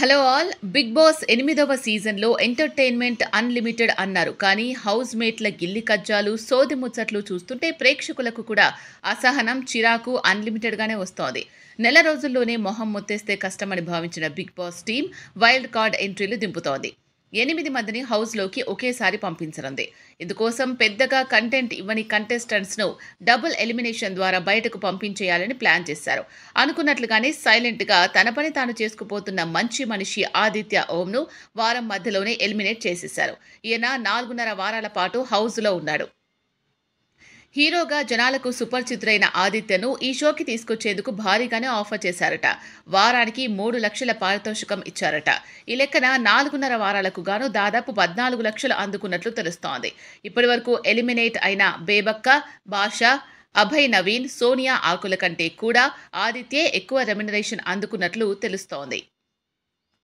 hello all big boss ఎనిమిదవ సీజన్లో entertainment unlimited అన్నారు కానీ హౌస్ మేట్ల గిల్లి కజ్జాలు సోది ముచ్చట్లు చూస్తుంటే ప్రేక్షకులకు కూడా అసహనం చిరాకు అన్లిమిటెడ్గానే వస్తోంది నెల రోజుల్లోనే మొహం మొత్తేస్తే కష్టమని భావించిన Bigg Boss team wild card ఎంట్రీలు దింపుతోంది ఎనిమిది మందిని హౌస్లోకి ఒకేసారి పంపించనుంది ఇందుకోసం పెద్దగా కంటెంట్ ఇవ్వని కంటెస్టెంట్స్ను డబుల్ ఎలిమినేషన్ ద్వారా బయటకు పంపించేయాలని ప్లాన్ చేశారు అనుకున్నట్లుగానే సైలెంట్గా తన పని తాను చేసుకుపోతున్న మంచి మనిషి ఆదిత్య ఓంను వారం మధ్యలోనే ఎలిమినేట్ చేసేశారు ఈయన నాలుగున్నర వారాల పాటు హౌస్లో ఉన్నాడు హీరోగా జనాలకు సుపరిచితుడైన ఆదిత్యను ఈ షోకి తీసుకొచ్చేందుకు భారీగానే ఆఫర్ చేశారట వారానికి మూడు లక్షల పారితోషికం ఇచ్చారట ఈ లెక్కన నాలుగున్నర వారాలకు గాను దాదాపు పద్నాలుగు లక్షలు అందుకున్నట్లు తెలుస్తోంది ఇప్పటివరకు ఎలిమినేట్ అయిన బేబక్క బాషా అభయ్ నవీన్ సోనియా ఆకుల కంటే కూడా ఆదిత్యే ఎక్కువ రెమ్యునరేషన్ అందుకున్నట్లు తెలుస్తోంది